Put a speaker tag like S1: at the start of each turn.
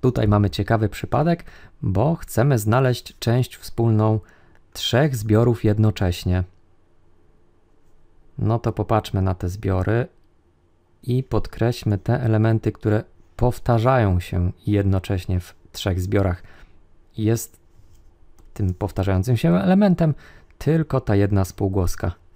S1: Tutaj mamy ciekawy przypadek, bo chcemy znaleźć część wspólną trzech zbiorów jednocześnie. No to popatrzmy na te zbiory i podkreślmy te elementy, które powtarzają się jednocześnie w trzech zbiorach. Jest tym powtarzającym się elementem tylko ta jedna spółgłoska.